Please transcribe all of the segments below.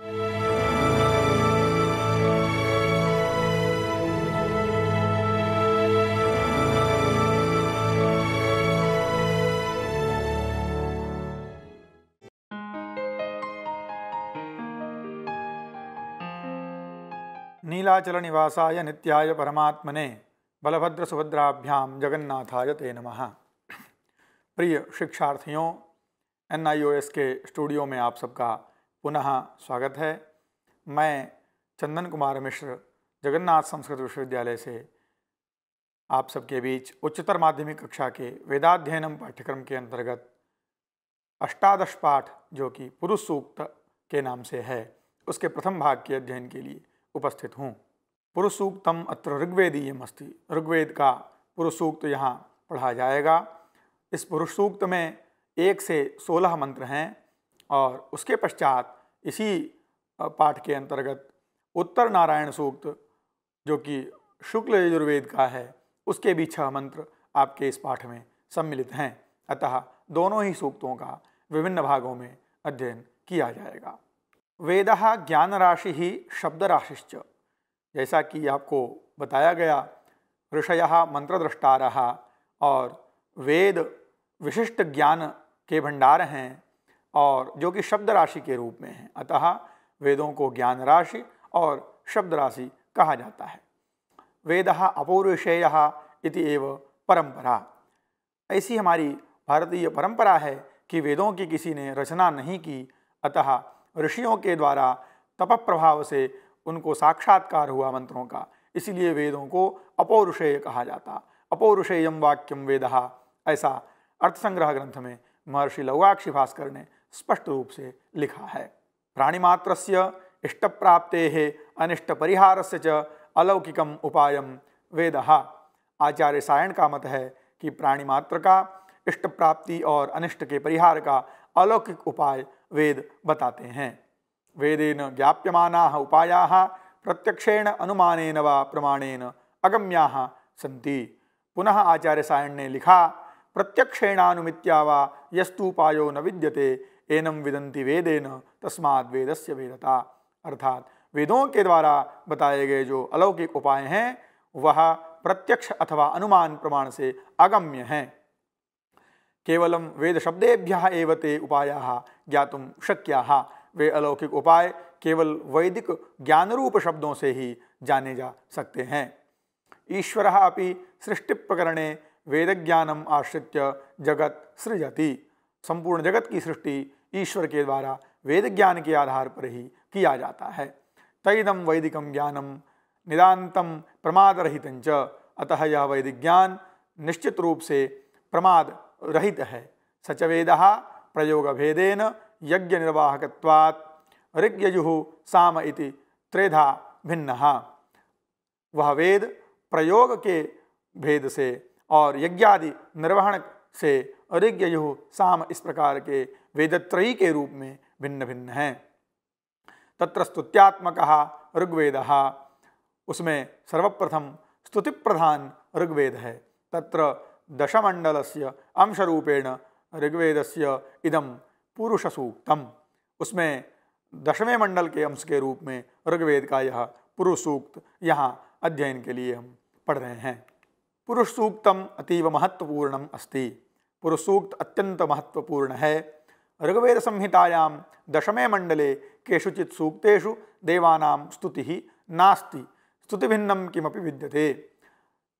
नीलाचल निवासाय नित्याय परमात्मने बलभद्र सुभद्राभ्याम जगन्नाथाय ते नम प्रिय शिक्षार्थियों एन के स्टूडियो में आप सबका पुनः स्वागत है मैं चंदन कुमार मिश्र जगन्नाथ संस्कृत विश्वविद्यालय से आप सबके बीच उच्चतर माध्यमिक कक्षा के वेदाध्ययनम पाठ्यक्रम के अंतर्गत अष्टादश पाठ जो कि पुरुष सूक्त के नाम से है उसके प्रथम भाग के अध्ययन के लिए उपस्थित हूँ पुरुष सूक्तम अत्र ऋग्वेदीयम अस्ति ऋग्वेद का पुरुष सूक्त यहाँ पढ़ा जाएगा इस पुरुष सूक्त में एक से सोलह मंत्र हैं और उसके पश्चात इसी पाठ के अंतर्गत उत्तर नारायण सूक्त जो कि शुक्ल यजुर्वेद का है उसके भी छह मंत्र आपके इस पाठ में सम्मिलित हैं अतः दोनों ही सूक्तों का विभिन्न भागों में अध्ययन किया जाएगा वेद ज्ञान राशि ही शब्द राशिश्च जैसा कि आपको बताया गया ऋषय मंत्र दृष्टारहा और वेद विशिष्ट ज्ञान के भंडार हैं और जो कि शब्द राशि के रूप में है अतः वेदों को ज्ञान राशि और शब्द राशि कहा जाता है वेद अपूर्वषेय इति एव परंपरा ऐसी हमारी भारतीय परंपरा है कि वेदों की किसी ने रचना नहीं की अतः ऋषियों के द्वारा तप प्रभाव से उनको साक्षात्कार हुआ मंत्रों का इसलिए वेदों को अपौरुषेय कहा जाता अपौरुषेयम वाक्यम वेद ऐसा अर्थसंग्रह ग्रंथ में महर्षि लौवाक्षी भास्कर ने स्पष्ट रूप से लिखा है प्राणिमात्र इष्ट प्राप्ते अनिष्ट परिहार से च अलौकिकम उपाय वेद आचार्य सायण का मत है कि प्राणिमात्र का इष्ट प्राप्ति और अनिष्ट के परिहार का अलौकिक उपाय वेद बताते हैं वेदेन ज्ञाप्यम उपाया प्रत्यक्षेण अनुमान व प्रमाणेन अगम्या सी पुनः आचार्य सायण ने लिखा प्रत्यक्षेणानुमित्या वा यस्तुपायो न विद्यते एनम विदंति वेदेन तस्मात वेदस्य वेदता अर्थात वेदों के द्वारा बताए गए जो अलौकिक उपाय हैं वह प्रत्यक्ष अथवा अनुमान प्रमाण से अगम्य हैं केवलम वेद शब्देभ्य ते उपाया ज्ञात शक्या वे अलौकिक उपाय केवल वैदिक ज्ञान रूप शब्दों से ही जाने जा सकते हैं ईश्वर अभी सृष्टि प्रकरणे वेद ज्ञानम आश्रित जगत सृजती संपूर्ण जगत की सृष्टि ईश्वर के द्वारा वेद ज्ञान के आधार पर ही किया जाता है तैदम वैदिकम ज्ञानम निदान्तम प्रमादरहित अतः यह वैदिक ज्ञान निश्चित रूप से प्रमाद रहित है सच वेद प्रयोग भेदेन यज्ञ निर्वाहकवात् ऋग्यजु साम इति त्रेधा भिन्न वह वेद प्रयोग के भेद से और यज्ञादि निर्वहण से और साम इस प्रकार के वेदत्रयी के रूप में भिन्न भिन्न हैं तत्र स्तुत्यात्मक ऋग्वेद उसमें सर्वप्रथम स्तुति प्रधान ऋग्वेद है तत्र दशमंडल से अंशरूपेण ऋग्वेद से इदम पुरुष सूक्तम उसमें दशमें मंडल के अंश के रूप में ऋग्वेद का यह पुरुष सूक्त यहाँ अध्ययन के लिए हम पढ़ रहे हैं पुरुष सूक्तम अतीव महत्वपूर्णम अस्ति पुरुषोक्त अत्यंत महत्वपूर्ण है ऋग्वेद संहितायाम दशमे मंडले केषुचित सूक्तेषु स्तुति ही नास्ति भिन्नम किमपि विद्यते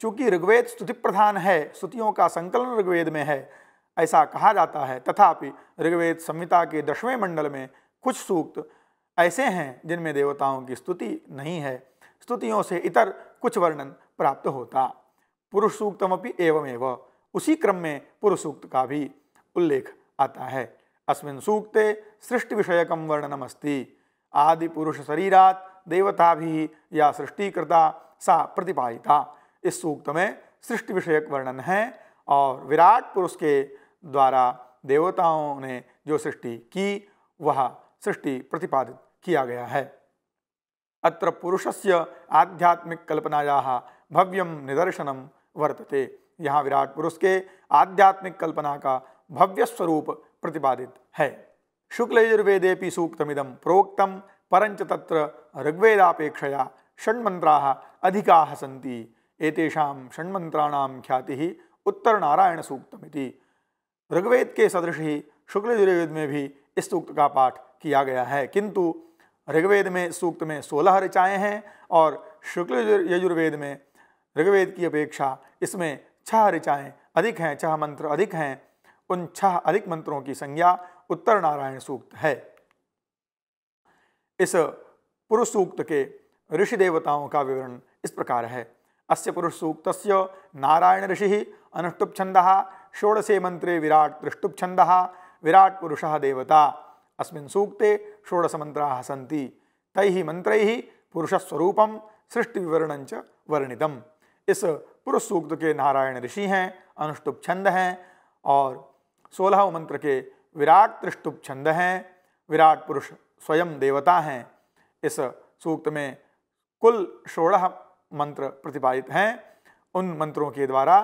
चूँकि ऋग्वेद स्तुति प्रधान है स्तुतियों का संकलन ऋग्वेद में है ऐसा कहा जाता है तथापि ऋग्वेद संहिता के दशमें मंडल में कुछ सूक्त ऐसे हैं जिनमें देवताओं की स्तुति नहीं है स्तुतियों से इतर कुछ वर्णन प्राप्त होता पुरुष सूक्तमपि एवमेव उसी क्रम में पुरुसूक्त का भी उल्लेख आता है अस्मिन् सूक्ते सृष्टि वर्णनम अस्ति आदि पुरुष शरीरात देवता भी या सृष्टिकृता सा प्रतिपादिता इस सूक्त में सृष्टि विषयक वर्णन है और विराट पुरुष के द्वारा देवताओं ने जो सृष्टि की वह सृष्टि प्रतिपादित किया गया है अत्र पुरुषस्य आध्यात्मिक कल्पनाया भव्यम निदर्शनम वर्तते यहाँ विराट पुरुष के आध्यात्मिक कल्पना का भव्य स्वरूप प्रतिपादित है शुक्ल यजुर्वेदे सूक्तमिदम प्रोक्तम परंच तत्र ऋग्वेदापेक्षया षण्मंत्रा अधिका सी एतेषां षण्मंत्राण ख्याति उत्तर नारायण सूक्तमिति ऋग्वेद के सदृश ही शुक्ल यजुर्वेद में भी इस सूक्त का पाठ किया गया है किंतु ऋग्वेद में सूक्त में सोलह ऋचाएँ हैं और शुक्ल यजुर्वेद में ऋग्वेद की अपेक्षा इसमें छह ऋचाएँ अधिक हैं छह मंत्र अधिक हैं उन छह अधिक मंत्रों की संज्ञा उत्तर नारायण सूक्त है इस पुरुष सूक्त के ऋषि देवताओं का विवरण इस प्रकार है अस्य पुरुष सूक्त नारायण ऋषि अनुष्टुप छंद षोड़शे मंत्रे विराट त्रिष्टुप छंद विराट पुरुष देवता अस्मिन् सूक्ते षोड़श मंत्राः सन्ति तैः सृष्टि विवरण च वर्णितम् इस पुरुष सूक्त के नारायण ऋषि हैं अनुष्टुप छंद हैं और सोलह मंत्र के विराट त्रिष्टुप छंद हैं विराट पुरुष स्वयं देवता हैं इस सूक्त में कुल सोलह मंत्र प्रतिपादित हैं उन मंत्रों के द्वारा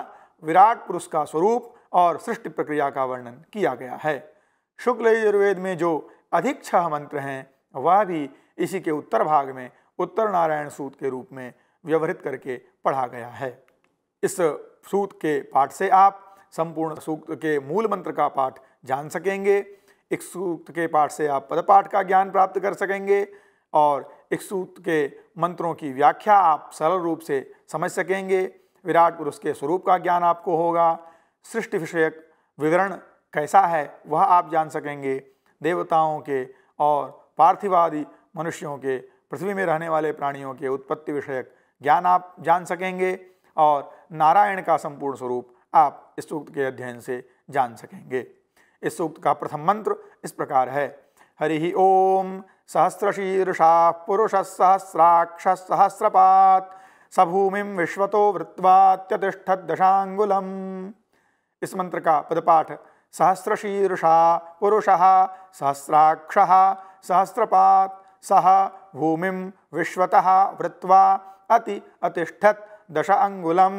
विराट पुरुष का स्वरूप और सृष्टि प्रक्रिया का वर्णन किया गया है शुक्ल यजुर्वेद में जो अधिक छह मंत्र हैं वह भी इसी के उत्तर भाग में उत्तर नारायण सूत के रूप में व्यवहित करके पढ़ा गया है इस सूत के पाठ से आप संपूर्ण सूक्त के मूल मंत्र का पाठ जान सकेंगे इस सूक्त के पाठ से आप पद पाठ का ज्ञान प्राप्त कर सकेंगे और इस सूत के मंत्रों की व्याख्या आप सरल रूप से समझ सकेंगे विराट पुरुष के स्वरूप का ज्ञान आपको होगा सृष्टि विषयक विवरण कैसा है वह आप जान सकेंगे देवताओं के और पार्थिवादी मनुष्यों के पृथ्वी में रहने वाले प्राणियों के उत्पत्ति विषयक ज्ञान आप जान सकेंगे और नारायण का संपूर्ण स्वरूप आप इस सूक्त के अध्ययन से जान सकेंगे इस सूक्त का प्रथम मंत्र इस प्रकार है हरि ओम सहस्रशीर्षा पुरुष सहस्राक्ष सहस्रपात सभूमि विश्वतो वृत्वात्यतिष्ठ दशांगुलम इस मंत्र का पदपाठ सहस्रशीर्षा पुरुष सहस्राक्ष सहस्रपात सह भूमि विश्वतः वृत्वा अति अतिष्ठत दशा अंगुलम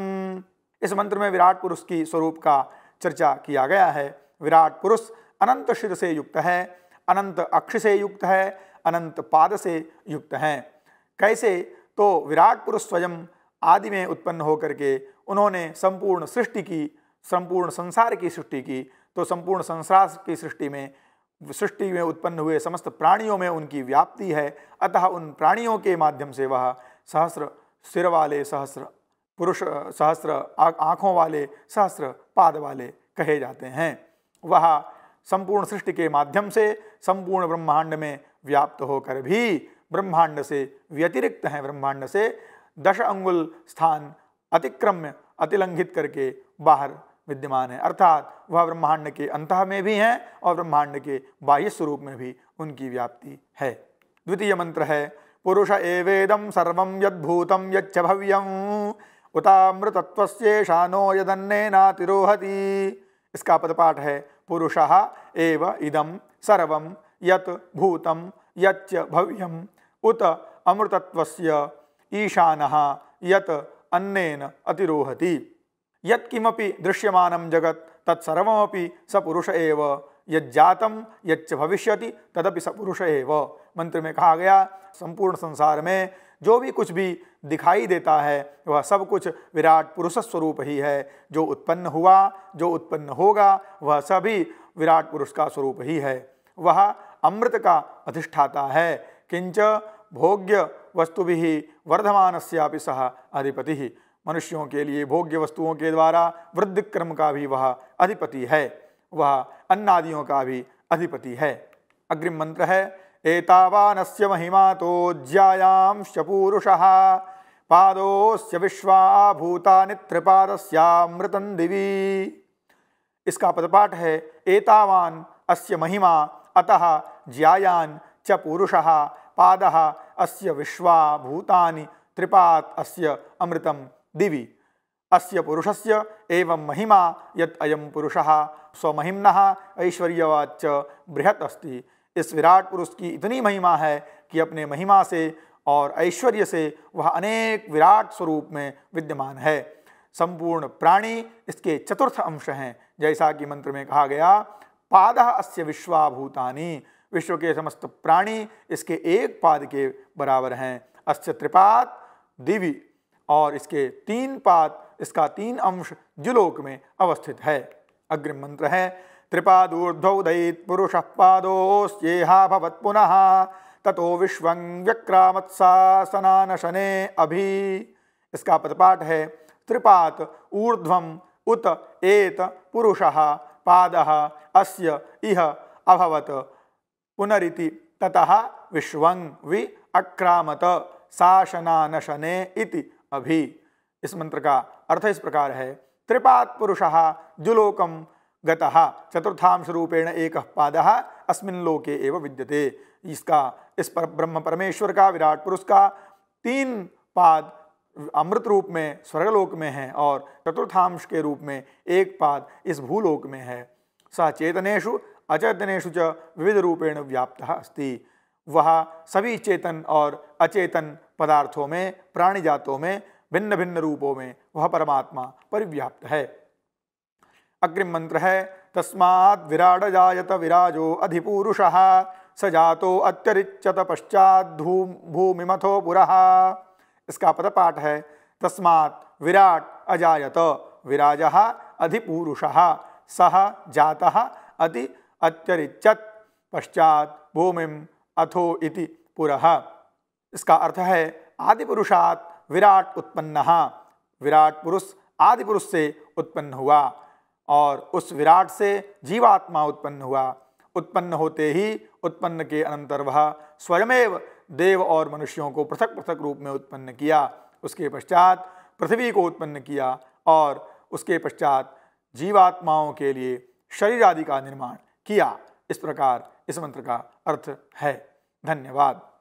इस मंत्र में विराट पुरुष की स्वरूप का चर्चा किया गया है विराट पुरुष अनंत शिर से युक्त है अनंत अक्ष से युक्त है अनंत पाद से युक्त हैं कैसे तो विराट पुरुष स्वयं आदि में उत्पन्न होकर के उन्होंने संपूर्ण सृष्टि की संपूर्ण संसार की सृष्टि की तो संपूर्ण संसार की सृष्टि में सृष्टि में उत्पन्न हुए समस्त प्राणियों में उनकी व्याप्ति है अतः उन प्राणियों के माध्यम से वह सहस्र सिर वाले सहस्र पुरुष सहस्र आँखों वाले सहस्र पाद वाले कहे जाते हैं वह संपूर्ण सृष्टि के माध्यम से संपूर्ण ब्रह्मांड में व्याप्त होकर भी ब्रह्मांड से व्यतिरिक्त हैं ब्रह्मांड से दश अंगुल स्थान अतिक्रम्य अतिलंघित करके बाहर विद्यमान है अर्थात वह ब्रह्मांड के अंत में भी हैं और ब्रह्मांड के बाह्य स्वरूप में भी उनकी व्याप्ति है द्वितीय मंत्र है पुरुष एवेदं सर्वं यद्भूतं यच्च भव्यम् उतामृतत्वस्येषा नो यदन्नेनातिरोहति इसका पदपाठ है पुरुषः एव इदं सर्वं यत् भूतं यच्च भव्यम् उत अमृतत्वस्य ईशानः यत् अन्नेन अतिरोहति यत्किमपि दृश्यमानं जगत् तत्सर्वमपि सपुरुष एव यज्जातं यच्च भविष्यति तदपि सपुरुष एव मंत्र में कहा गया संपूर्ण संसार में जो भी कुछ भी दिखाई देता है वह सब कुछ विराट पुरुष स्वरूप ही है जो उत्पन्न हुआ जो उत्पन्न होगा वह सभी विराट पुरुष का स्वरूप ही है वह अमृत का अधिष्ठाता है किंच भोग्य वस्तु भी वर्धमान से सह अधिपति मनुष्यों के लिए भोग्य वस्तुओं के द्वारा वृद्ध क्रम का भी वह अधिपति है वह अन्नादियों का भी अधिपति है अग्रिम मंत्र है एतावान से महिमा तो ज्यायांश्च पादोस्य विश्वा भूता भूतानि त्रिपादस्यामृतं दिवी इसका पदपाठ है एतावान अस्य महिमा अतः ज्यायान च पुरुष पाद अस्य विश्वा भूतानि त्रिपात अस्य अमृतम दिवि अस्य पुरुषस्य एवं महिमा यत अयम पुरुषः स्वमहिम्नः ऐश्वर्यवाच्च बृहत् अस्ति इस विराट पुरुष की इतनी महिमा है कि अपने महिमा से और ऐश्वर्य से वह अनेक विराट स्वरूप में विद्यमान है संपूर्ण प्राणी इसके चतुर्थ अंश हैं जैसा कि मंत्र में कहा गया पाद अस्य विश्वाभूतानी विश्व के समस्त प्राणी इसके एक पाद के बराबर हैं अस्य त्रिपाद दिवी और इसके तीन पाद इसका तीन अंश जुलोक में अवस्थित है अग्रिम मंत्र है त्रिपादूर्ध्वौ दयित् पुरुषः पादोऽस्येहा भवत्पुनः ततो विश्वं व्यक्रामत्सासनानशने अभि इसका पदपाठ है त्रिपात ऊर्ध्वम उत एत पुरुषः पादः अस्य इह अभवत् पुनरिति ततः विश्वं वि अक्रामत शासनानशने इति अभि इस मंत्र का अर्थ इस प्रकार है त्रिपात पुरुषः द्युलोकम गतः चतुर्थांशरूपेण एक पाद अस्मिन लोके विद्यते इसका इस पर ब्रह्म परमेश्वर का विराट पुरुष का तीन पाद अमृत रूप में स्वर्गलोक में है और चतुर्थांश के रूप में एक पाद इस भूलोक में है स चेतनेशु अचेतनेशु च विविध रूपेण व्याप्त अस्ति वह सभी चेतन और अचेतन पदार्थों में प्राणी जातों में भिन्न भिन्न रूपों में वह परमात्मा परिव्याप्त है अग्रिम मंत्र है तस्मात् विराड जायत विराजो अधिपुरुष स जातो अत्यरिचत पश्चात धूम भूमिमथो पुरा इसका पद पाठ है तस्मात् विराट अजायत विराज अधिपुरुष सह जाता अति अत्यरिचत पश्चात भूमिम अथो इति पुरः इसका अर्थ है आदि पुरुषात विराट उत्पन्न विराट पुरुष आदि पुरुष से उत्पन्न हुआ और उस विराट से जीवात्मा उत्पन्न हुआ उत्पन्न होते ही उत्पन्न के अनंतर वह स्वयमेव देव और मनुष्यों को पृथक पृथक रूप में उत्पन्न किया उसके पश्चात पृथ्वी को उत्पन्न किया और उसके पश्चात जीवात्माओं के लिए शरीर आदि का निर्माण किया इस प्रकार इस मंत्र का अर्थ है धन्यवाद